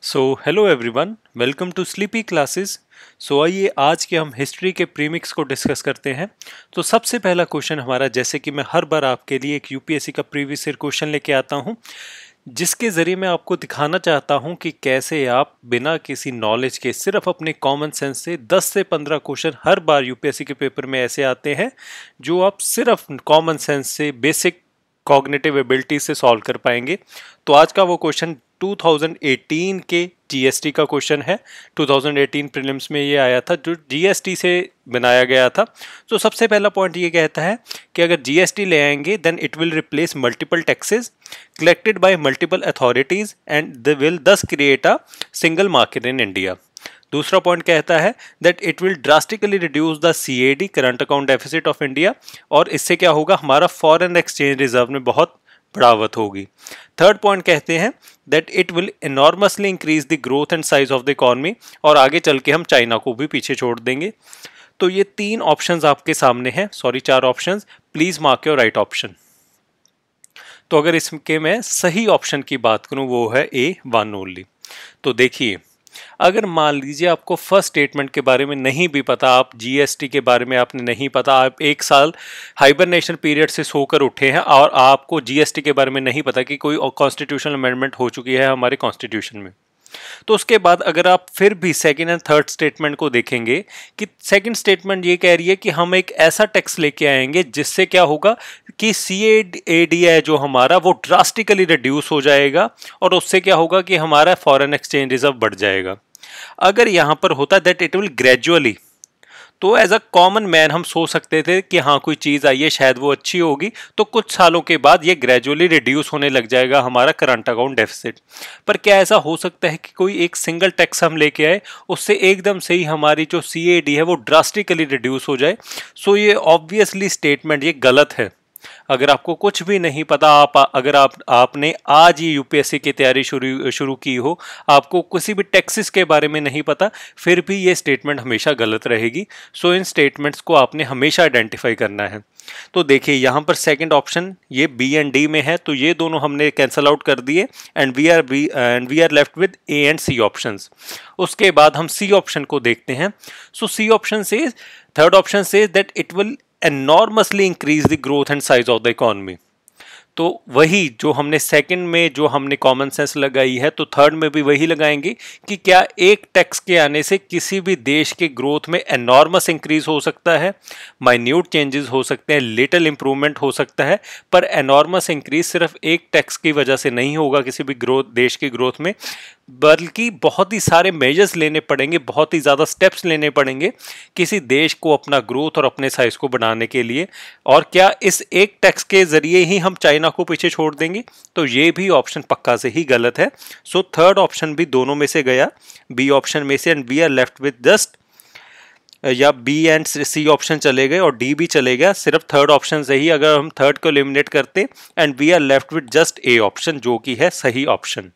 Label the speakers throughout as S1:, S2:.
S1: so hello everyone welcome to sleepy classes so आइए आज के हम हिस्ट्री के प्रीमिक्स को डिस्कस करते हैं तो सबसे पहला क्वेश्चन हमारा जैसे कि मैं हर बार आपके लिए एक यूपीएससी का प्रीवियस ईयर क्वेश्चन लेके आता हूँ जिसके ज़रिए मैं आपको दिखाना चाहता हूँ कि कैसे आप बिना किसी नॉलेज के सिर्फ अपने कॉमन सेंस से 10 से 15 क्वेश्चन हर बार यूपीएससी के पेपर में ऐसे आते हैं जो आप सिर्फ कॉमन सेंस से बेसिक कॉग्निटिव एबिलिटी से सॉल्व कर पाएंगे तो आज का वो क्वेश्चन 2018 के जीएसटी का क्वेश्चन है 2018 प्रीलिम्स में ये आया था जो जीएसटी से बनाया गया था तो सबसे पहला पॉइंट ये कहता है कि अगर जीएसटी ले आएंगे then it will replace multiple taxes collected by multiple authorities and the will thus create a single market in India दूसरा पॉइंट कहता है that it will drastically reduce the C A D current account deficit of India और इससे क्या होगा हमारा foreign exchange reserve में बहुत बढ़ावत होगी थर्ड पॉइंट कहते हैं that it will enormously increase the growth and size of the economy और आगे चल के हम चाइना को भी पीछे छोड़ देंगे तो ये तीन ऑप्शन आपके सामने हैं सॉरी चार option please mark your right option तो अगर इसके मैं सही ऑप्शन की बात करूँ वो है ए वन ओनली तो देखिए अगर मान लीजिए आपको फर्स्ट स्टेटमेंट के बारे में नहीं भी पता आप जीएसटी के बारे में आपने नहीं पता आप एक साल हाइबरनेशन पीरियड से सोकर उठे हैं और आपको जीएसटी के बारे में नहीं पता कि कोई कॉन्स्टिट्यूशनल अमेंडमेंट हो चुकी है हमारे कॉन्स्टिट्यूशन में तो उसके बाद अगर आप फिर भी सेकेंड एंड थर्ड स्टेटमेंट को देखेंगे कि सेकेंड स्टेटमेंट ये कह रही है कि हम एक ऐसा टैक्स लेके आएंगे जिससे क्या होगा कि सी ए डी आई जो हमारा वो ड्रास्टिकली रिड्यूस हो जाएगा और उससे क्या होगा कि हमारा फॉरेन एक्सचेंज रिजर्व बढ़ जाएगा अगर यहाँ पर होता दैट इट विल ग्रेजुअली तो एज अ कॉमन मैन हम सोच सकते थे कि हाँ कोई चीज़ आई है शायद वो अच्छी होगी तो कुछ सालों के बाद ये ग्रेजुअली रिड्यूस होने लग जाएगा हमारा करंट अकाउंट डेफिसिट पर क्या ऐसा हो सकता है कि कोई एक सिंगल टैक्स हम लेके आए उससे एकदम से ही हमारी जो सी है वो ड्रास्टिकली रिड्यूस हो जाए सो ये ऑब्वियसली स्टेटमेंट ये गलत है अगर आपको कुछ भी नहीं पता आप अगर आप आपने आज ही यूपीएससी की तैयारी शुरू शुरू की हो आपको किसी भी टैक्सेस के बारे में नहीं पता फिर भी ये स्टेटमेंट हमेशा गलत रहेगी सो इन स्टेटमेंट्स को आपने हमेशा आइडेंटिफाई करना है तो देखिए यहाँ पर सेकंड ऑप्शन ये बी एंड डी में है तो ये दोनों हमने कैंसिल आउट कर दिए and we are B and we are left with A and C options उसके बाद हम सी ऑप्शन को देखते हैं सो सी ऑप्शन से थर्ड ऑप्शन से that it will enormously increase the growth and size of the economy तो वही जो हमने सेकंड में जो हमने कॉमन सेंस लगाई है तो थर्ड में भी वही लगाएंगे कि क्या एक टैक्स के आने से किसी भी देश के ग्रोथ में एनॉर्मस इंक्रीज हो सकता है माइन्यूट चेंजेस हो सकते हैं लिटल इंप्रूवमेंट हो सकता है पर एनॉर्मस इंक्रीज सिर्फ एक टैक्स की वजह से नहीं होगा किसी भी ग्रोथ देश की ग्रोथ में बल्कि बहुत ही सारे मेजर्स लेने पड़ेंगे बहुत ही ज़्यादा स्टेप्स लेने पड़ेंगे किसी देश को अपना ग्रोथ और अपने साइज को बढ़ाने के लिए और क्या इस एक टैक्स के जरिए ही हम चाइना सेना को पीछे छोड़ देंगे तो ये भी ऑप्शन पक्का से ही गलत है सो थर्ड ऑप्शन भी दोनों में से गया बी ऑप्शन में से and we are left with just या बी एंड सी ऑप्शन चले गए और डी भी चले गया सिर्फ थर्ड ऑप्शन से ही अगर हम थर्ड को एलिमिनेट करते and we are left with just A option जो कि है सही ऑप्शन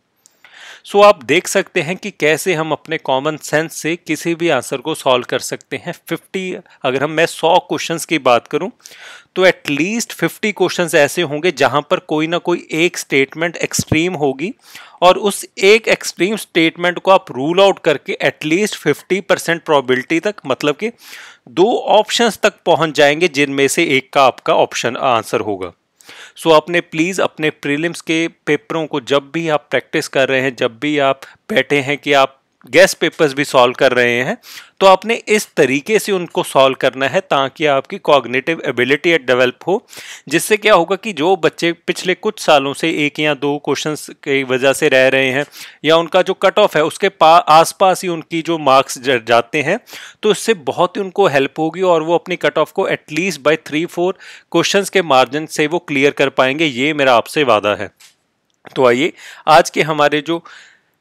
S1: सो आप देख सकते हैं कि कैसे हम अपने कॉमन सेंस से किसी भी आंसर को सॉल्व कर सकते हैं 50 अगर हम मैं 100 क्वेश्चंस की बात करूं तो एटलीस्ट 50 क्वेश्चंस ऐसे होंगे जहां पर कोई ना कोई एक स्टेटमेंट एक्सट्रीम होगी और उस एक एक्सट्रीम स्टेटमेंट को आप रूल आउट करके एटलीस्ट 50 परसेंट प्रॉबिलिटी तक मतलब कि दो ऑप्शंस तक पहुंच जाएंगे जिनमें से एक का आपका ऑप्शन आंसर होगा सो आपने प्लीज़ अपने प्रीलिम्स के पेपरों को जब भी आप प्रैक्टिस कर रहे हैं जब भी आप बैठे हैं कि आप गैस पेपर्स भी सॉल्व कर रहे हैं तो आपने इस तरीके से उनको सॉल्व करना है ताकि आपकी कॉग्निटिव एबिलिटी डेवलप हो जिससे क्या होगा कि जो बच्चे पिछले कुछ सालों से एक या दो क्वेश्चंस की वजह से रह रहे हैं या उनका जो कट ऑफ है उसके पा आसपास ही उनकी जो मार्क्स जाते हैं तो इससे बहुत ही उनको हेल्प होगी और वो अपनी कट ऑफ को at least by three four question के मार्जिन से वो क्लियर कर पाएंगे ये मेरा आपसे वादा है तो आइए आज के हमारे जो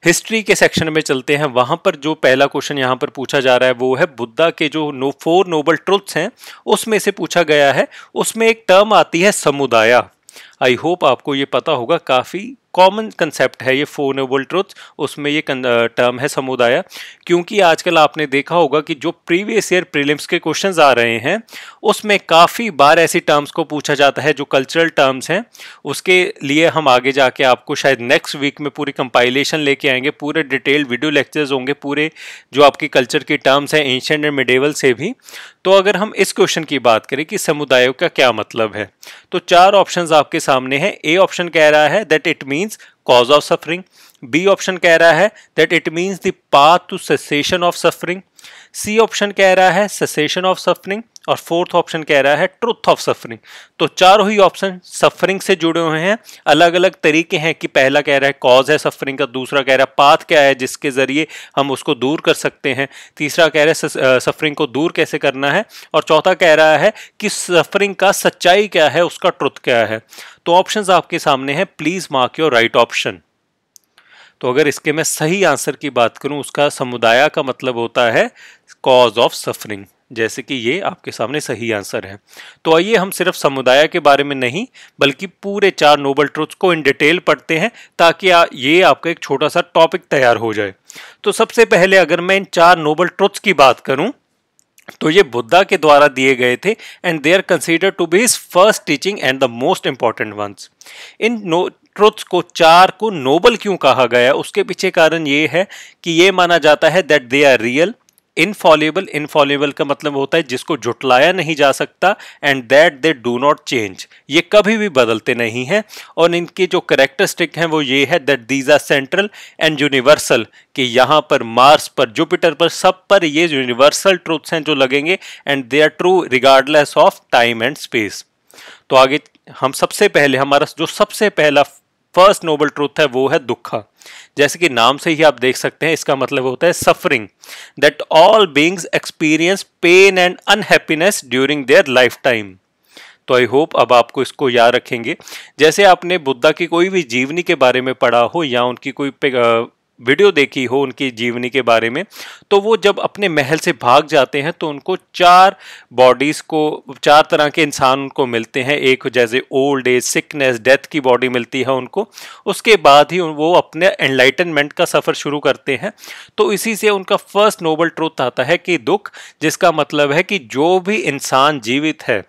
S1: हिस्ट्री के सेक्शन में चलते हैं वहां पर जो पहला क्वेश्चन यहाँ पर पूछा जा रहा है वो है बुद्धा के जो नो फोर नोबल ट्रुथ्स हैं उसमें से पूछा गया है उसमें एक टर्म आती है समुदाय आई होप आपको ये पता होगा काफ़ी कॉमन कंसेप्ट है ये फोर नेबल ट्रुथ उसमें ये टर्म है समुदाय क्योंकि आजकल आपने देखा होगा कि जो प्रीवियस ईयर प्रीलिम्स के क्वेश्चन आ रहे हैं उसमें काफ़ी बार ऐसी टर्म्स को पूछा जाता है जो कल्चरल टर्म्स हैं उसके लिए हम आगे जाके आपको शायद नेक्स्ट वीक में पूरी कंपाइलेशन लेके आएंगे पूरे डिटेल वीडियो लेक्चर्स होंगे पूरे जो आपकी कल्चर की टर्म्स हैं एंशेंट एंड मिडेवल से भी तो अगर हम इस क्वेश्चन की बात करें कि समुदायों का क्या मतलब है तो चार ऑप्शंस आपके सामने हैं ए ऑप्शन कह रहा है that it mean means cause of suffering B option कह रहा है that it means the path to cessation of suffering C option कह रहा है सेसेशन ऑफ सफरिंग और फोर्थ ऑप्शन कह रहा है ट्रुथ ऑफ सफरिंग तो चारों ही ऑप्शन सफरिंग से जुड़े हुए हैं अलग अलग तरीके हैं कि पहला कह रहा है कॉज है सफरिंग का दूसरा कह रहा है पाथ क्या है जिसके जरिए हम उसको दूर कर सकते हैं तीसरा कह रहा है सफरिंग को दूर कैसे करना है और चौथा कह रहा है कि सफरिंग का सच्चाई क्या है उसका ट्रुथ क्या है तो ऑप्शन आपके सामने हैं please mark your right option तो अगर इसके मैं सही आंसर की बात करूं उसका समुदाय का मतलब होता है कॉज ऑफ सफरिंग जैसे कि ये आपके सामने सही आंसर है तो आइए हम सिर्फ समुदाय के बारे में नहीं बल्कि पूरे चार नोबल ट्रुथ्स को इन डिटेल पढ़ते हैं ताकि ये आपका एक छोटा सा टॉपिक तैयार हो जाए तो सबसे पहले अगर मैं इन चार नोबल ट्रुथ्स की बात करूं तो ये बुद्धा के द्वारा दिए गए थे and they are consider to be his first teaching and the most important ones in no truths को चार को नोबल क्यों कहा गया उसके पीछे कारण ये है कि ये माना जाता है that they are real infallible infallible का मतलब होता है जिसको जुटलाया नहीं जा सकता and that they do not change ये कभी भी बदलते नहीं हैं और इनके जो करेक्टरिस्टिक हैं वो ये है that these are central and universal कि यहाँ पर मार्स पर जुपिटर पर सब पर ये यूनिवर्सल ट्रूथ्स हैं जो लगेंगे and they are true regardless of time and space तो आगे हम सबसे पहले हमारा जो सबसे पहला फर्स्ट नोबल ट्रूथ है वो है दुखा जैसे कि नाम से ही आप देख सकते हैं इसका मतलब होता है suffering that all beings experience pain and unhappiness during their life time तो आई होप अब आपको इसको याद रखेंगे जैसे आपने बुद्धा की कोई भी जीवनी के बारे में पढ़ा हो या उनकी कोई वीडियो देखी हो उनकी जीवनी के बारे में तो वो जब अपने महल से भाग जाते हैं तो उनको चार बॉडीज़ को चार तरह के इंसान उनको मिलते हैं एक जैसे ओल्ड एज सिकनेस डेथ की बॉडी मिलती है उनको उसके बाद ही वो अपने एनलाइटनमेंट का सफ़र शुरू करते हैं तो इसी से उनका फर्स्ट नोबल ट्रूथ आता है कि दुख जिसका मतलब है कि जो भी इंसान जीवित है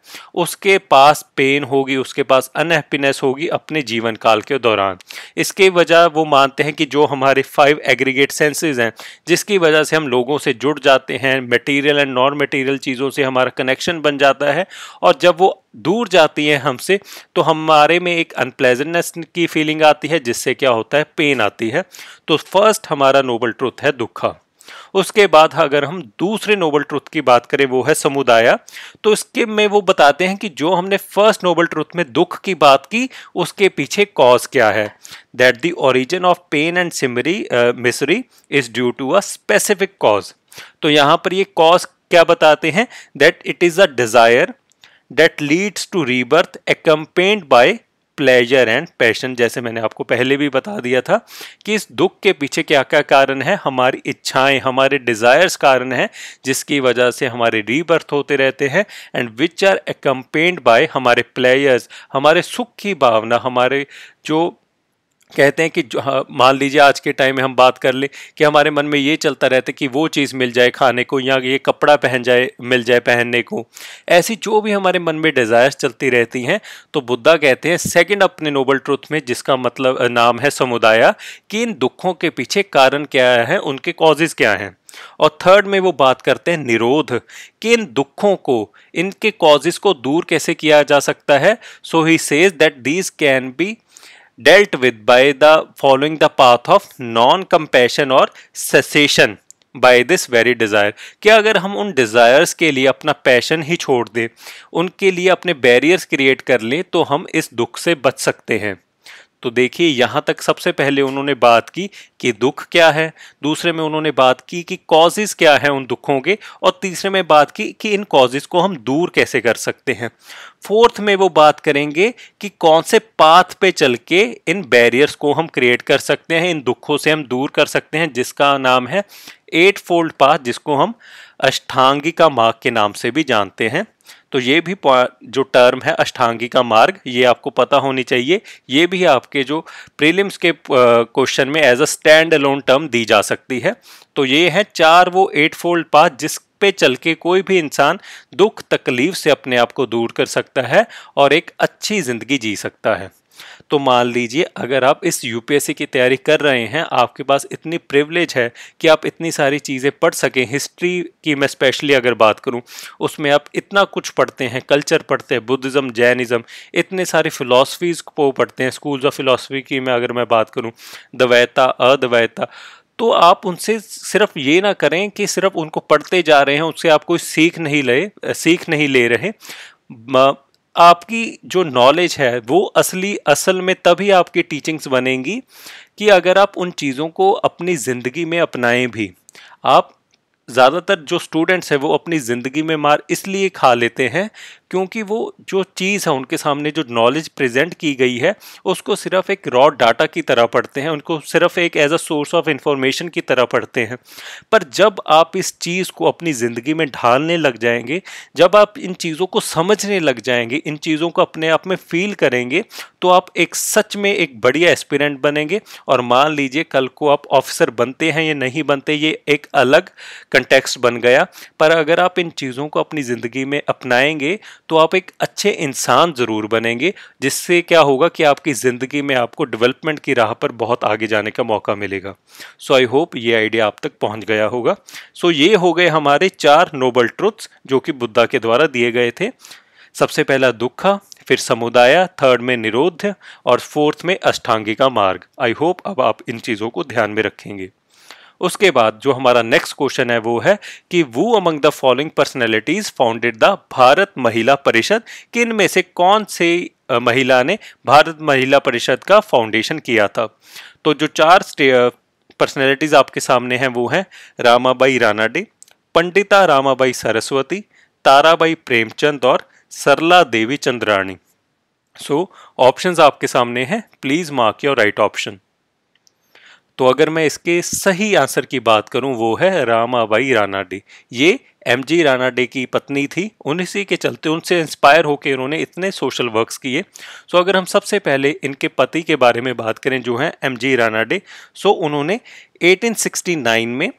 S1: उसके पास पेन होगी उसके पास अनहैप्पीनेस होगी अपने जीवन काल के दौरान इसके वजह वो मानते हैं कि जो हमारे फाइव एग्रीगेट सेंसेज हैं जिसकी वजह से हम लोगों से जुड़ जाते हैं मटेरियल एंड नॉन मटेरियल चीज़ों से हमारा कनेक्शन बन जाता है और जब वो दूर जाती है हमसे तो हमारे में एक अनप्लेजेंटनेस की फीलिंग आती है जिससे क्या होता है पेन आती है तो फर्स्ट हमारा नोबल ट्रुथ है दुखा उसके बाद अगर हम दूसरे नोबल ट्रुथ की बात करें वो है समुदाय तो इसके में वो बताते हैं कि जो हमने फर्स्ट नोबल ट्रुथ में दुख की बात की उसके पीछे कॉज क्या है that the origin of pain and सिमरी misery is due to a specific cause तो यहाँ पर ये कॉज क्या बताते हैं that it is a desire that leads to rebirth accompanied by pleasure and passion जैसे मैंने आपको पहले भी बता दिया था कि इस दुख के पीछे क्या क्या कारण है हमारी इच्छाएं हमारे डिज़ायर्स कारण हैं जिसकी वजह से हमारे रीबर्थ होते रहते हैं and which are accompanied by हमारे प्लेयर्स हमारे सुख की भावना हमारे जो कहते हैं कि हाँ, मान लीजिए आज के टाइम में हम बात कर ले कि हमारे मन में ये चलता रहता है कि वो चीज़ मिल जाए खाने को या ये कपड़ा पहन जाए मिल जाए पहनने को ऐसी जो भी हमारे मन में डिज़ायर्स चलती रहती हैं तो बुद्धा कहते हैं सेकंड अपने नोबल ट्रुथ में जिसका मतलब नाम है समुदाय कि इन दुखों के पीछे कारण क्या है उनके कॉजेज़ क्या हैं और थर्ड में वो बात करते हैं निरोध कि इन दुखों को इनके कॉजेज़ को दूर कैसे किया जा सकता है so he says that these can be dealt with by the following the path of non compassion और cessation by this very desire कि अगर हम उन डिज़ायर्स के लिए अपना पैशन ही छोड़ दें उनके लिए अपने बैरियर्स क्रिएट कर लें तो हम इस दुख से बच सकते हैं तो देखिए यहाँ तक सबसे पहले उन्होंने बात की कि दुख क्या है दूसरे में उन्होंने बात की कि कॉजेज क्या है उन दुखों के और तीसरे में बात की कि इन कॉजेज को हम दूर कैसे कर सकते हैं फोर्थ में वो बात करेंगे कि कौन से पाथ पे चल के इन बैरियर्स को हम क्रिएट कर सकते हैं इन दुखों से हम दूर कर सकते हैं जिसका नाम है एट फोल्ड पाथ जिसको हम अष्टांगिका मार्ग के नाम से भी जानते हैं तो ये भी जो टर्म है अष्टांगी का मार्ग ये आपको पता होनी चाहिए ये भी आपके जो प्रीलिम्स के क्वेश्चन में as a stand alone term दी जा सकती है तो ये है चार वो एट फोल्ड पाथ जिस पे चल के कोई भी इंसान दुख तकलीफ से अपने आप को दूर कर सकता है और एक अच्छी ज़िंदगी जी सकता है तो मान लीजिए अगर आप इस यूपीएससी की तैयारी कर रहे हैं आपके पास इतनी प्रिवलेज है कि आप इतनी सारी चीज़ें पढ़ सकें हिस्ट्री की मैं स्पेशली अगर बात करूं उसमें आप इतना कुछ पढ़ते हैं कल्चर पढ़ते हैं बुद्धिज़्म जैनिज़्म इतने सारे फ़िलासफ़ीज़ को पढ़ते हैं स्कूल्स ऑफ फ़िलासफ़ी की मैं अगर मैं बात करूँ दवैता अदवैता तो आप उनसे सिर्फ ये ना करें कि सिर्फ उनको पढ़ते जा रहे हैं उससे आप कोई सीख नहीं ले सीख नहीं ले रहे आपकी जो नॉलेज है वो असली असल में तभी आपकी टीचिंग्स बनेंगी कि अगर आप उन चीज़ों को अपनी ज़िंदगी में अपनाएं भी आप ज़्यादातर जो स्टूडेंट्स हैं वो अपनी ज़िंदगी में मार इसलिए खा लेते हैं क्योंकि वो जो चीज़ है उनके सामने जो नॉलेज प्रेजेंट की गई है उसको सिर्फ एक रॉ डाटा की तरह पढ़ते हैं उनको सिर्फ एक as a source of information की तरह पढ़ते हैं पर जब आप इस चीज़ को अपनी ज़िंदगी में ढालने लग जाएंगे जब आप इन चीज़ों को समझने लग जाएंगे इन चीज़ों को अपने आप में फील करेंगे तो आप एक सच में एक बढ़िया एस्पिरेंट बनेंगे और मान लीजिए कल को आप ऑफिसर बनते हैं या नहीं बनते ये एक अलग कंटेक्स्ट बन गया पर अगर आप इन चीज़ों को अपनी ज़िंदगी में अपनाएंगे तो आप एक अच्छे इंसान ज़रूर बनेंगे जिससे क्या होगा कि आपकी ज़िंदगी में आपको डेवलपमेंट की राह पर बहुत आगे जाने का मौका मिलेगा सो आई होप ये आइडिया आप तक पहुंच गया होगा सो so, ये हो गए हमारे चार नोबल ट्रुथ्स जो कि बुद्धा के द्वारा दिए गए थे सबसे पहला दुखा फिर समुदाय थर्ड में निरोध और फोर्थ में अष्टांगिका मार्ग आई होप अब आप इन चीज़ों को ध्यान में रखेंगे उसके बाद जो हमारा नेक्स्ट क्वेश्चन है वो है कि वो among the following personalities founded the Bharat Mahila Parishad किन में से कौन से महिला ने भारत महिला परिषद का फाउंडेशन किया था तो जो चार पर्सनैलिटीज आपके सामने हैं वो हैं रामाबाई रानाडे पंडिता रामाबाई सरस्वती ताराबाई प्रेमचंद और Sarla Devi Chandrani so so, options आपके सामने हैं please mark your right option तो अगर मैं इसके सही आंसर की बात करूं वो है रामाबाई रानाडे ये एम जी रानाडे की पत्नी थी उन्हीं के चलते उनसे इंस्पायर होकर उन्होंने इतने सोशल वर्क्स किए सो अगर हम सबसे पहले इनके पति के बारे में बात करें जो हैं एम जी रानाडे सो उन्होंने 1869 में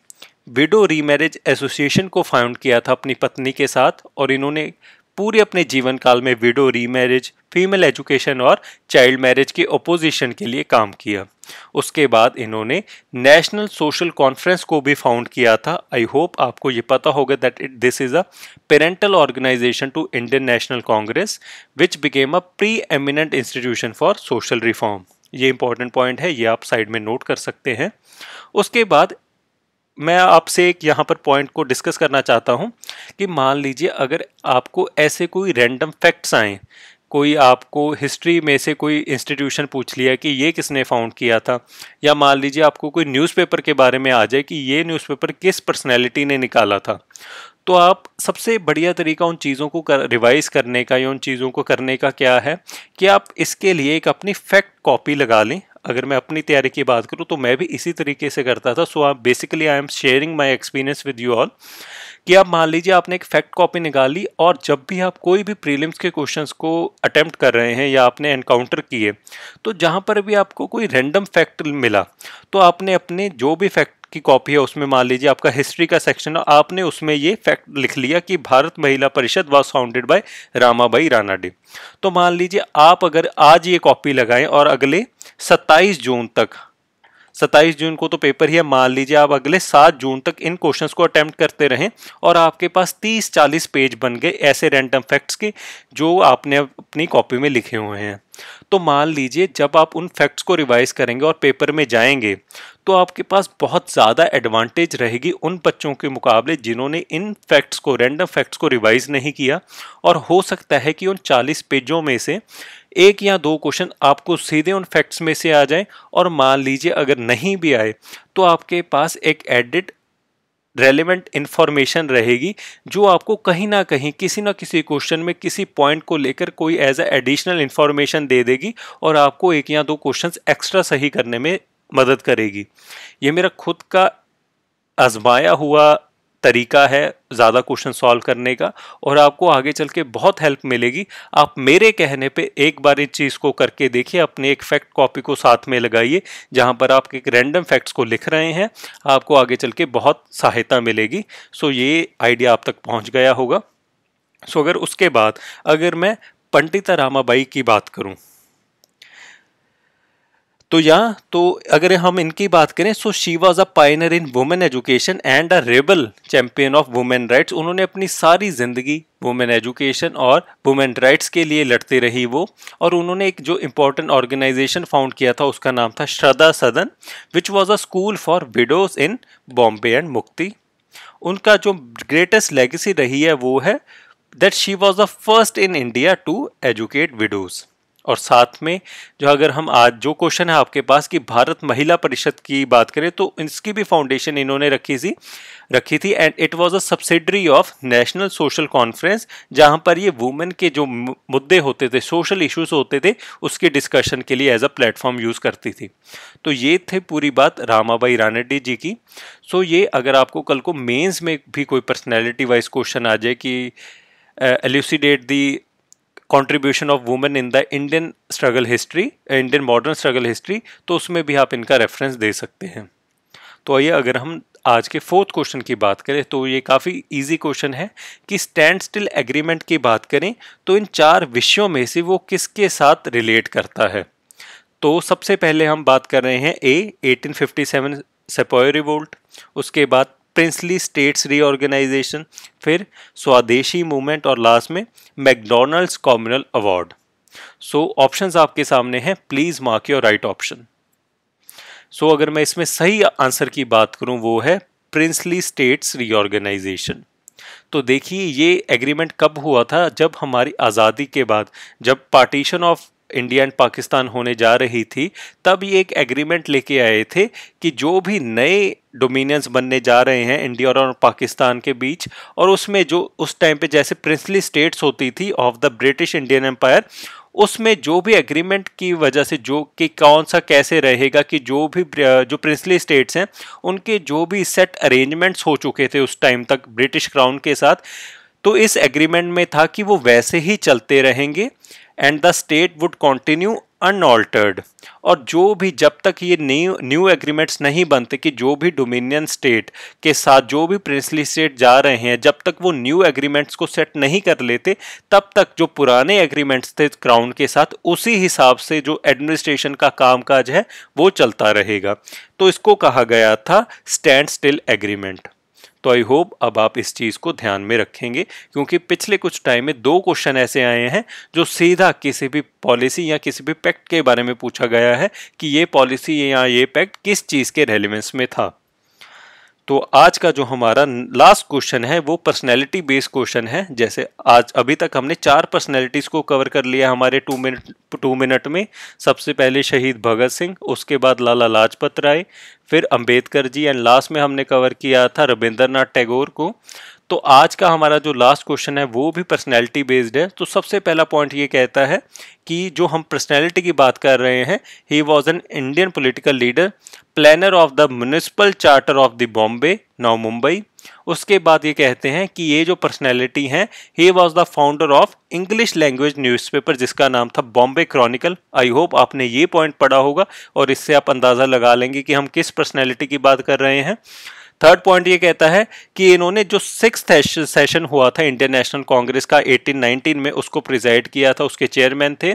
S1: विडो रीमैरिज एसोसिएशन को फाउंड किया था अपनी पत्नी के साथ और इन्होंने पूरे अपने जीवन काल में विडो रीमैरिज फीमेल एजुकेशन और चाइल्ड मैरिज की ओपोजिशन के लिए काम किया उसके बाद इन्होंने नेशनल सोशल कॉन्फ्रेंस को भी फाउंड किया था आई होप आपको ये पता होगा that it this is a parental organization to Indian National Congress which became a pre eminent institution for social reform ये इंपॉर्टेंट पॉइंट है ये आप साइड में नोट कर सकते हैं उसके बाद मैं आपसे एक यहाँ पर पॉइंट को डिस्कस करना चाहता हूँ कि मान लीजिए अगर आपको ऐसे कोई रैंडम फैक्ट्स आएँ कोई आपको हिस्ट्री में से कोई इंस्टीट्यूशन पूछ लिया कि ये किसने फाउंड किया था या मान लीजिए आपको कोई न्यूज़पेपर के बारे में आ जाए कि ये न्यूज़पेपर किस पर्सनैलिटी ने निकाला था तो आप सबसे बढ़िया तरीका उन चीज़ों को कर, रिवाइज़ करने का या उन चीज़ों को करने का क्या है कि आप इसके लिए एक अपनी फैक्ट कॉपी लगा लें अगर मैं अपनी तैयारी की बात करूँ तो मैं भी इसी तरीके से करता था सो आप basically I am sharing my experience with you all कि आप मान लीजिए आपने एक फैक्ट कॉपी निकाली और जब भी आप कोई भी प्रीलिम्स के क्वेश्चंस को अटेम्प्ट कर रहे हैं या आपने एनकाउंटर किए तो जहाँ पर भी आपको कोई रैंडम फैक्ट मिला तो आपने अपने जो भी फैक्ट की कॉपी है उसमें मान लीजिए आपका हिस्ट्री का सेक्शन है आपने उसमें ये फैक्ट लिख लिया कि Bharat Mahila Parishad was founded by Ramabai Ranade तो मान लीजिए आप अगर आज ये कॉपी लगाएं और अगले 27 जून तक 27 जून को तो पेपर ही है मान लीजिए आप अगले 7 जून तक इन क्वेश्चंस को अटैम्प्ट करते रहें और आपके पास 30-40 पेज बन गए ऐसे रैंडम फैक्ट्स के जो आपने अपनी कॉपी में लिखे हुए हैं तो मान लीजिए जब आप उन फैक्ट्स को रिवाइज करेंगे और पेपर में जाएंगे तो आपके पास बहुत ज़्यादा एडवांटेज रहेगी उन बच्चों के मुकाबले जिन्होंने इन फैक्ट्स को रैंडम फैक्ट्स को रिवाइज नहीं किया और हो सकता है कि उन 40 पेजों में से एक या दो क्वेश्चन आपको सीधे उन फैक्ट्स में से आ जाए और मान लीजिए अगर नहीं भी आए तो आपके पास एक एडिट रेलिवेंट इन्फॉर्मेशन रहेगी जो आपको कहीं ना कहीं किसी ना किसी क्वेश्चन में किसी पॉइंट को लेकर कोई एज अ एडिशनल इन्फॉर्मेशन दे देगी और आपको एक या दो क्वेश्चंस एक्स्ट्रा सही करने में मदद करेगी ये मेरा खुद का आजमाया हुआ तरीका है ज़्यादा क्वेश्चन सॉल्व करने का और आपको आगे चल के बहुत हेल्प मिलेगी आप मेरे कहने पे एक बार इस चीज़ को करके देखिए अपने एक फैक्ट कॉपी को साथ में लगाइए जहाँ पर आप एक रैंडम फैक्ट्स को लिख रहे हैं आपको आगे चल के बहुत सहायता मिलेगी सो ये आइडिया आप तक पहुँच गया होगा सो अगर उसके बाद अगर मैं पंडिता रामाबाई की बात करूँ तो या तो अगर हम इनकी बात करें so she was a pioneer in women education and a rebel champion of women rights उन्होंने अपनी सारी जिंदगी वुमेन एजुकेशन और वुमेन राइट्स के लिए लड़ती रही वो और उन्होंने एक जो इम्पोर्टेंट ऑर्गेनाइजेशन फाउंड किया था उसका नाम था Sharada Sadan which was a school for widows in Bombay and Mukti उनका जो ग्रेटेस्ट लेगेसी रही है वो है that she was the first in India to educate widows और साथ में जो अगर हम आज जो क्वेश्चन है आपके पास कि भारत महिला परिषद की बात करें तो इसकी भी फाउंडेशन इन्होंने रखी थी रखी थी and it was a subsidiary of national social conference जहां पर ये वुमेन के जो मुद्दे होते थे सोशल इश्यूज होते थे उसके डिस्कशन के लिए एज अ प्लेटफॉर्म यूज़ करती थी तो ये थे पूरी बात रामाबाई रानड्डी जी की सो ये अगर आपको कल को मेन्स में भी कोई पर्सनैलिटी वाइज क्वेश्चन आ जाए कि elucidate the contribution of women in the Indian struggle history Indian modern struggle history तो उसमें भी आप इनका रेफरेंस दे सकते हैं तो आइए अगर हम आज के फोर्थ क्वेश्चन की बात करें तो ये काफ़ी इजी क्वेश्चन है कि स्टैंड स्टिल एग्रीमेंट की बात करें तो इन चार विषयों में से वो किसके साथ रिलेट करता है तो सबसे पहले हम बात कर रहे हैं ए 1857 सेपोय रिवोल्ट उसके बाद प्रिंसली स्टेट्स रीऑर्गेनाइजेशन फिर स्वदेशी मूवमेंट और लास्ट में MacDonald's communal award so options आपके सामने हैं please mark your right option so अगर मैं इसमें सही आंसर की बात करूं वो है प्रिंसली स्टेट्स रीऑर्गेनाइजेशन तो देखिए ये एग्रीमेंट कब हुआ था जब हमारी आज़ादी के बाद जब partition of India and Pakistan होने जा रही थी तब ये एक एग्रीमेंट लेके आए थे कि जो भी नए डोमिनियंस बनने जा रहे हैं इंडिया और पाकिस्तान के बीच और उसमें जो उस टाइम पे जैसे प्रिंसली स्टेट्स होती थी of the British Indian empire उसमें जो भी एग्रीमेंट की वजह से जो कि कौन सा कैसे रहेगा कि जो भी जो प्रिंसली स्टेट्स हैं उनके जो भी सेट अरेंजमेंट्स हो चुके थे उस टाइम तक ब्रिटिश क्राउन के साथ तो इस एग्रीमेंट में था कि वो वैसे ही चलते रहेंगे and the state would continue unaltered और जो भी जब तक ये न्यू न्यू एग्रीमेंट्स नहीं बनते कि जो भी डोमिनियन स्टेट के साथ जो भी प्रिंसली स्टेट जा रहे हैं जब तक वो न्यू एग्रीमेंट्स को सेट नहीं कर लेते तब तक जो पुराने एग्रीमेंट्स थे क्राउन के साथ उसी हिसाब से जो एडमिनिस्ट्रेशन का कामकाज है वो चलता रहेगा तो इसको कहा गया था स्टैंड स्टिल एग्रीमेंट तो आई होप अब आप इस चीज़ को ध्यान में रखेंगे क्योंकि पिछले कुछ टाइम में दो क्वेश्चन ऐसे आए हैं जो सीधा किसी भी पॉलिसी या किसी भी पैक्ट के बारे में पूछा गया है कि ये पॉलिसी या ये पैक्ट किस चीज़ के रेलिवेंस में था तो आज का जो हमारा लास्ट क्वेश्चन है वो पर्सनैलिटी बेस्ड क्वेश्चन है जैसे आज अभी तक हमने चार पर्सनैलिटीज़ को कवर कर लिया हमारे टू मिनट टू मिनट में सबसे पहले शहीद भगत सिंह उसके बाद लाला लाजपत राय फिर अंबेडकर जी एंड लास्ट में हमने कवर किया था रविंद्रनाथ टैगोर को तो आज का हमारा जो लास्ट क्वेश्चन है वो भी पर्सनैलिटी बेस्ड है तो सबसे पहला पॉइंट ये कहता है कि जो हम पर्सनैलिटी की बात कर रहे हैं he was an Indian political leader planner of the municipal charter of the Bombay now Mumbai उसके बाद ये कहते हैं कि ये जो पर्सनैलिटी हैं he was the founder of English language newspaper जिसका नाम था बॉम्बे क्रॉनिकल आई होप आपने ये पॉइंट पढ़ा होगा और इससे आप अंदाज़ा लगा लेंगे कि हम किस पर्सनैलिटी की बात कर रहे हैं थर्ड पॉइंट ये कहता है कि इन्होंने जो सिक्स सेशन हुआ था इंडियन नेशनल कांग्रेस का 1819 में उसको प्रिजाइड किया था उसके चेयरमैन थे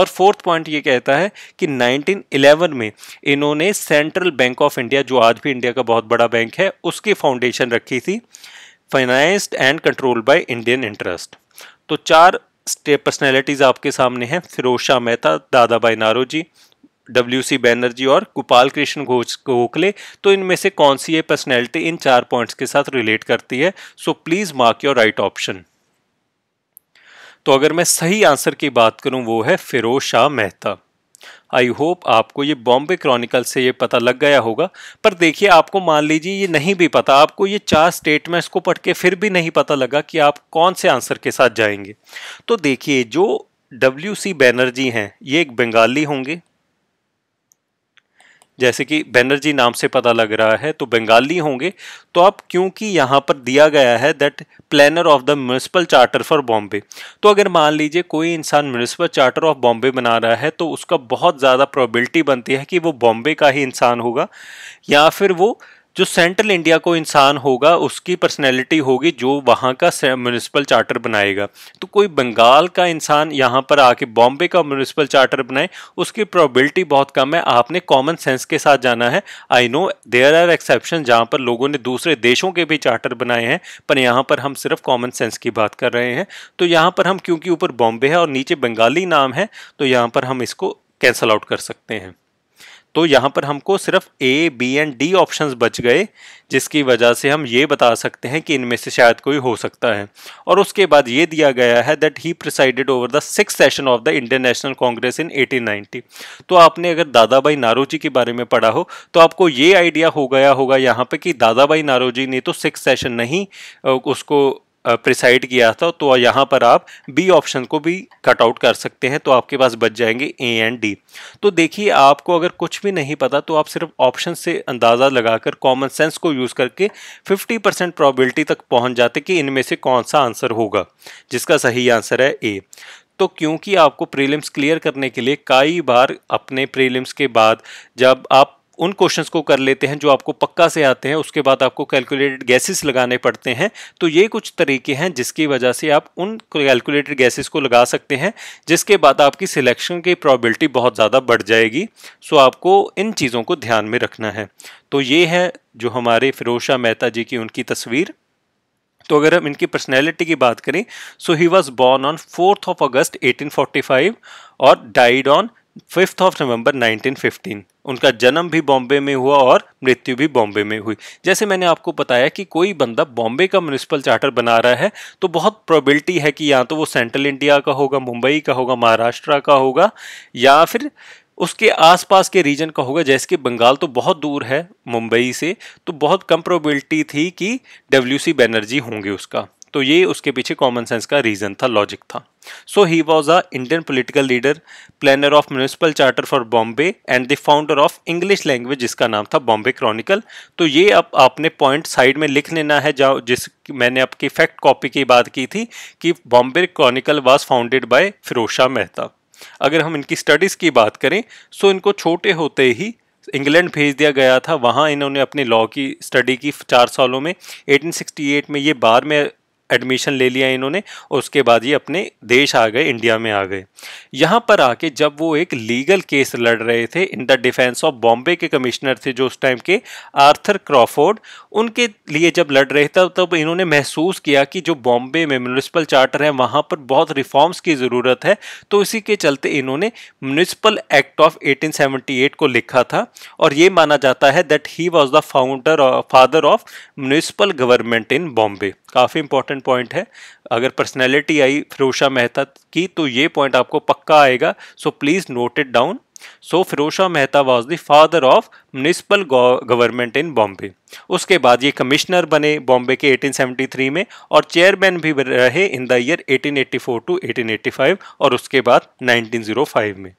S1: और फोर्थ पॉइंट ये कहता है कि 1911 में इन्होंने सेंट्रल बैंक ऑफ इंडिया जो आज भी इंडिया का बहुत बड़ा बैंक है उसकी फाउंडेशन रखी थी financed and control by Indian interest तो चार पर्सनैलिटीज़ आपके सामने हैं फिरोज शाह मेहता दादा भाई नारो जी डब्ल्यू सी बैनर्जी और गोपाल कृष्ण घोष गोखले तो इनमें से कौन सी ये पर्सनैलिटी इन चार पॉइंट्स के साथ रिलेट करती है so please mark your right option तो अगर मैं सही आंसर की बात करूं वो है फिरोज शाह मेहता आई होप आपको ये बॉम्बे क्रॉनिकल से ये पता लग गया होगा पर देखिए आपको मान लीजिए ये नहीं भी पता आपको ये चार स्टेटमेंट्स को पढ़ के फिर भी नहीं पता लगा कि आप कौन से आंसर के साथ जाएंगे तो देखिए जो डब्ल्यू सी बैनर्जी हैं ये एक बंगाली होंगे जैसे कि बैनर्जी नाम से पता लग रहा है तो बंगाली होंगे तो अब क्योंकि यहाँ पर दिया गया है that planner of the municipal charter for Bombay तो अगर मान लीजिए कोई इंसान म्यूनसिपल चार्टर ऑफ बॉम्बे बना रहा है तो उसका बहुत ज़्यादा प्रोबेबिलिटी बनती है कि वो बॉम्बे का ही इंसान होगा या फिर वो जो सेंट्रल इंडिया को इंसान होगा उसकी पर्सनैलिटी होगी जो वहाँ का म्यूनसिपल चार्टर बनाएगा तो कोई बंगाल का इंसान यहाँ पर आके बॉम्बे का म्यूनसिपल चार्टर बनाए उसकी प्रॉबिलिटी बहुत कम है आपने कॉमन सेंस के साथ जाना है I know there are exception जहाँ पर लोगों ने दूसरे देशों के भी चार्टर बनाए हैं पर यहाँ पर हम सिर्फ कॉमन सेंस की बात कर रहे हैं तो यहाँ पर हम क्योंकि ऊपर बॉम्बे है और नीचे बंगाली नाम है तो यहाँ पर हम इसको कैंसल आउट कर सकते हैं तो यहाँ पर हमको सिर्फ A B and D option बच गए जिसकी वजह से हम ये बता सकते हैं कि इनमें से शायद कोई हो सकता है और उसके बाद ये दिया गया है that he presided over the six session of the Indian National Congress in 1890 तो आपने अगर दादा भाई नारोजी के बारे में पढ़ा हो तो आपको ये आइडिया हो गया होगा यहाँ पे कि दादा भाई नारोजी ने तो सिक्स सेशन नहीं उसको प्रिसाइड किया था तो यहाँ पर आप बी ऑप्शन को भी कट आउट कर सकते हैं तो आपके पास बच जाएंगे ए एंड डी तो देखिए आपको अगर कुछ भी नहीं पता तो आप सिर्फ ऑप्शन से अंदाज़ा लगाकर कॉमन सेंस को यूज़ करके 50 परसेंट प्रॉबिलिटी तक पहुँच जाते कि इनमें से कौन सा आंसर होगा जिसका सही आंसर है ए तो क्योंकि आपको प्रीलिम्स क्लियर करने के लिए कई बार अपने प्रीलिम्स के बाद जब आप उन क्वेश्चंस को कर लेते हैं जो आपको पक्का से आते हैं उसके बाद आपको कैलकुलेटेड गैसेस लगाने पड़ते हैं तो ये कुछ तरीके हैं जिसकी वजह से आप उन कैलकुलेटेड गैसेस को लगा सकते हैं जिसके बाद आपकी सिलेक्शन की प्रॉबिलिटी बहुत ज़्यादा बढ़ जाएगी सो आपको इन चीज़ों को ध्यान में रखना है तो ये है जो हमारे फिरोशा मेहता जी की उनकी तस्वीर तो अगर हम इनकी पर्सनैलिटी की बात करें so he was born on fourth of August 1845 और died on fifth of November 1915 उनका जन्म भी बॉम्बे में हुआ और मृत्यु भी बॉम्बे में हुई जैसे मैंने आपको बताया कि कोई बंदा बॉम्बे का म्यूनिसिपल चार्टर बना रहा है तो बहुत प्रोबेबिलिटी है कि या तो वो सेंट्रल इंडिया का होगा मुंबई का होगा महाराष्ट्र का होगा या फिर उसके आसपास के रीजन का होगा जैसे कि बंगाल तो बहुत दूर है मुंबई से तो बहुत कम प्रोबेबिलिटी थी कि डब्ल्यू सी बनर्जी होंगे उसका तो ये उसके पीछे कॉमन सेंस का रीज़न था लॉजिक था so he was a Indian political leader planner of municipal charter for Bombay and the founder of English language जिसका नाम था बॉम्बे क्रॉनिकल तो ये अब आपने पॉइंट साइड में लिख लेना है जहाँ जिस मैंने आपकी फैक्ट कॉपी की बात की थी कि Bombay Chronicle was founded by Ferozshah Mehta अगर हम इनकी स्टडीज़ की बात करें सो इनको छोटे होते ही इंग्लैंड भेज दिया गया था वहाँ इन्होंने अपने लॉ की स्टडी की चार सालों में 1868 में ये बार में एडमिशन ले लिया इन्होंने और उसके बाद ये अपने देश आ गए इंडिया में आ गए यहाँ पर आके जब वो एक लीगल केस लड़ रहे थे in the defence of Bombay के कमिश्नर थे जो उस टाइम के आर्थर क्रॉफोर्ड उनके लिए जब लड़ रहे थे तब इन्होंने महसूस किया कि जो बॉम्बे में म्यूनिसपल चार्टर है वहाँ पर बहुत रिफॉर्म्स की ज़रूरत है तो इसी के चलते इन्होंने म्यूनिसपल एक्ट ऑफ एटीन को लिखा था और ये माना जाता है that he was the founder father of municipal government in Bombay काफ़ी इंपॉर्टेंट पॉइंट है अगर पर्सनैलिटी आई फिरोशा मेहता की तो ये पॉइंट आपको पक्का आएगा so please note it down so Ferozshah Mehta was the father of municipal government in Bombay उसके बाद ये कमिश्नर बने बॉम्बे के 1873 में और चेयरमैन भी रहे इन द ईयर 1884 टू 1885 और उसके बाद 1905 में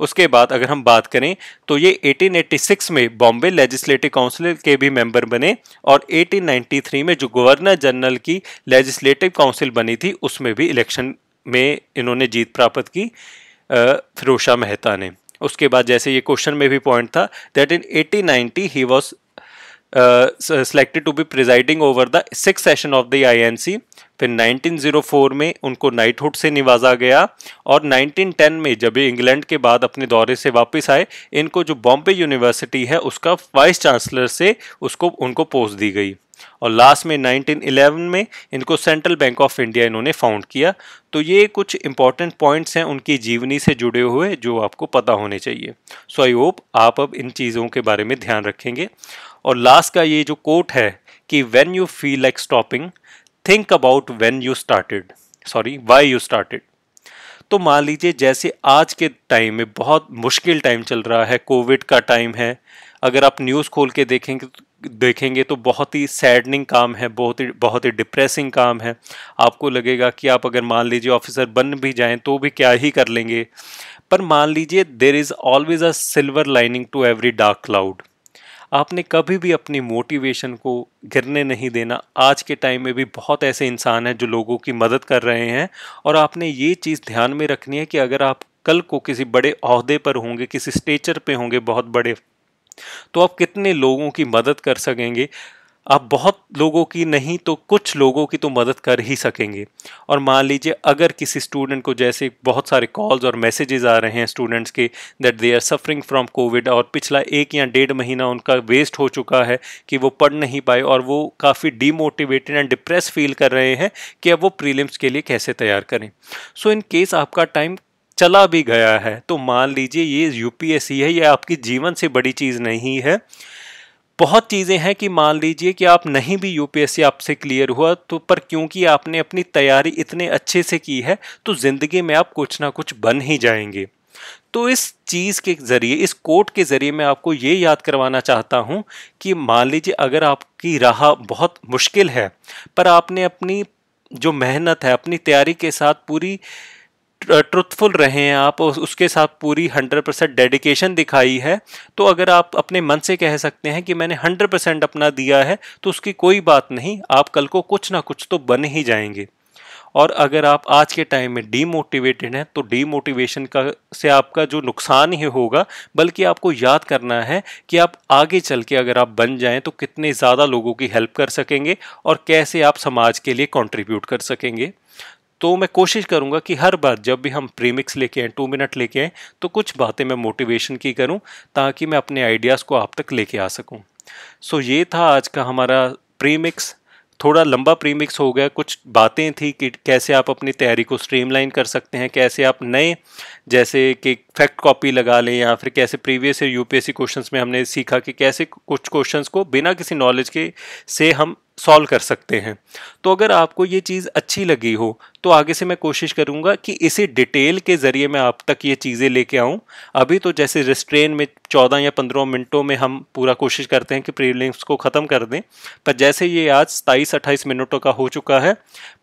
S1: उसके बाद अगर हम बात करें तो ये 1886 में बॉम्बे लेजिस्लेटिव काउंसिल के भी मेंबर बने और 1893 में जो गवर्नर जनरल की लेजिस्लेटिव काउंसिल बनी थी उसमें भी इलेक्शन में इन्होंने जीत प्राप्त की फिरोशा मेहता ने उसके बाद जैसे ये क्वेश्चन में भी पॉइंट था that in 1890 he was selected to be presiding over the six session of the INC फिर 1904 में उनको नाइटहुड से निवाजा गया और 1910 में जब ये इंग्लैंड के बाद अपने दौरे से वापस आए इनको जो बॉम्बे यूनिवर्सिटी है उसका वाइस चांसलर से उसको उनको पोस्ट दी गई और लास्ट में 1911 में इनको सेंट्रल बैंक ऑफ इंडिया इन्होंने फाउंड किया तो ये कुछ इंपॉर्टेंट पॉइंट्स हैं उनकी जीवनी से जुड़े हुए जो आपको पता होने चाहिए सो आई होप आप अब इन चीज़ों के बारे में ध्यान रखेंगे और लास्ट का ये जो कोट है कि when you feel like stopping think about when you started sorry why you started तो मान लीजिए जैसे आज के टाइम में बहुत मुश्किल टाइम चल रहा है कोविड का टाइम है अगर आप न्यूज़ खोल के देखेंगे तो, देखेंगे तो बहुत ही सैडनिंग काम है बहुत ही बहुत ही डिप्रेसिंग काम है आपको लगेगा कि आप अगर मान लीजिए ऑफिसर बन भी जाएं तो भी क्या ही कर लेंगे पर मान लीजिए there is always a silver lining to every dark cloud आपने कभी भी अपनी मोटिवेशन को गिरने नहीं देना आज के टाइम में भी बहुत ऐसे इंसान हैं जो लोगों की मदद कर रहे हैं और आपने ये चीज़ ध्यान में रखनी है कि अगर आप कल को किसी बड़े अहदे पर होंगे किसी स्टेचर पे होंगे बहुत बड़े तो आप कितने लोगों की मदद कर सकेंगे आप बहुत लोगों की नहीं तो कुछ लोगों की तो मदद कर ही सकेंगे और मान लीजिए अगर किसी स्टूडेंट को जैसे बहुत सारे कॉल्स और मैसेजेस आ रहे हैं स्टूडेंट्स के that they are suffering from Covid और पिछला एक या डेढ़ महीना उनका वेस्ट हो चुका है कि वो पढ़ नहीं पाए और वो काफ़ी डीमोटिवेटेड एंड डिप्रेस फील कर रहे हैं कि अब वो प्रीलिम्स के लिए कैसे तैयार करें सो इन केस आपका टाइम चला भी गया है तो मान लीजिए ये यूपीएससी है ये आपकी जीवन से बड़ी चीज़ नहीं है बहुत चीज़ें हैं कि मान लीजिए कि आप नहीं भी यूपीएससी आपसे क्लियर हुआ तो पर क्योंकि आपने अपनी तैयारी इतने अच्छे से की है तो ज़िंदगी में आप कुछ ना कुछ बन ही जाएंगे तो इस चीज़ के ज़रिए इस कोट के ज़रिए मैं आपको ये याद करवाना चाहता हूँ कि मान लीजिए अगर आपकी राह बहुत मुश्किल है पर आपने अपनी जो मेहनत है अपनी तैयारी के साथ पूरी ट्रुथफुल रहे हैं आप उसके साथ पूरी 100 परसेंट डेडिकेशन दिखाई है तो अगर आप अपने मन से कह सकते हैं कि मैंने 100 परसेंट अपना दिया है तो उसकी कोई बात नहीं आप कल को कुछ ना कुछ तो बन ही जाएंगे और अगर आप आज के टाइम में डीमोटिवेटेड हैं तो डीमोटिवेशन का से आपका जो नुकसान ही होगा बल्कि आपको याद करना है कि आप आगे चल के अगर आप बन जाएं तो कितने ज़्यादा लोगों की हेल्प कर सकेंगे और कैसे आप समाज के लिए कंट्रीब्यूट कर सकेंगे तो मैं कोशिश करूँगा कि हर बार जब भी हम प्रीमिक्स लेके आएँ टू मिनट लेके आएँ तो कुछ बातें मैं मोटिवेशन की करूँ ताकि मैं अपने आइडियाज़ को आप तक लेके आ सकूँ सो so, ये था आज का हमारा प्रीमिक्स थोड़ा लंबा प्रीमिक्स हो गया कुछ बातें थी कि कैसे आप अपनी तैयारी को स्ट्रीमलाइन कर सकते हैं कैसे आप नए जैसे कि फैक्ट कॉपी लगा लें या फिर कैसे प्रीवियस यूपीएससी क्वेश्चंस में हमने सीखा कि कैसे कुछ क्वेश्चंस को बिना किसी नॉलेज के से हम सॉल्व कर सकते हैं तो अगर आपको ये चीज़ अच्छी लगी हो तो आगे से मैं कोशिश करूँगा कि इसे डिटेल के ज़रिए मैं आप तक ये चीज़ें लेके आऊँ अभी तो जैसे रिस्ट्रेन में चौदह या पंद्रह मिनटों में हम पूरा कोशिश करते हैं कि प्रीलिम्स को ख़त्म कर दें पर जैसे ये आज सताईस अट्ठाईस मिनटों का हो चुका है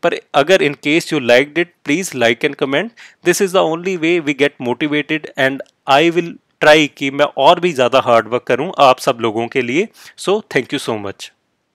S1: पर अगर in case you liked it please like and comment this is the only way we get motivated and I will try कि मैं और भी ज़्यादा हार्डवर्क करूँ आप सब लोगों के लिए so thank you so much